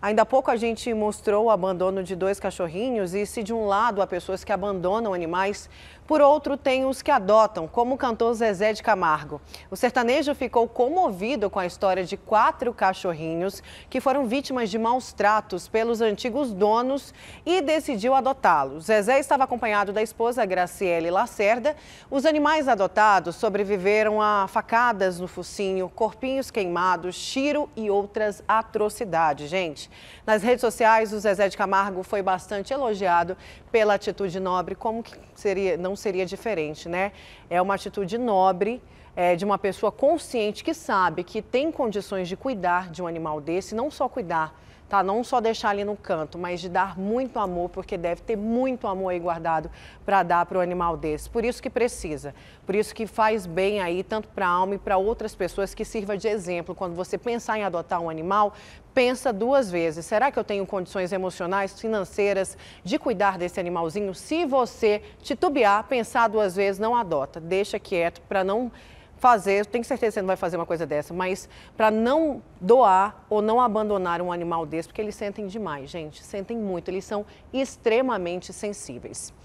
Ainda há pouco a gente mostrou o abandono de dois cachorrinhos e se de um lado há pessoas que abandonam animais, por outro tem os que adotam, como o cantor Zezé de Camargo. O sertanejo ficou comovido com a história de quatro cachorrinhos que foram vítimas de maus tratos pelos antigos donos e decidiu adotá-los. Zezé estava acompanhado da esposa Graciele Lacerda. Os animais adotados sobreviveram a facadas no focinho, corpinhos queimados, tiro e outras atrocidades, gente. Nas redes sociais, o Zezé de Camargo foi bastante elogiado pela atitude nobre, como que seria, não seria diferente, né? É uma atitude nobre. É, de uma pessoa consciente que sabe que tem condições de cuidar de um animal desse, não só cuidar, tá? Não só deixar ali no canto, mas de dar muito amor, porque deve ter muito amor aí guardado para dar para o animal desse. Por isso que precisa, por isso que faz bem aí tanto para a alma e para outras pessoas que sirva de exemplo. Quando você pensar em adotar um animal, pensa duas vezes. Será que eu tenho condições emocionais, financeiras de cuidar desse animalzinho? Se você titubear, pensar duas vezes, não adota, deixa quieto para não fazer, tenho certeza que você não vai fazer uma coisa dessa, mas para não doar ou não abandonar um animal desse, porque eles sentem demais, gente, sentem muito, eles são extremamente sensíveis.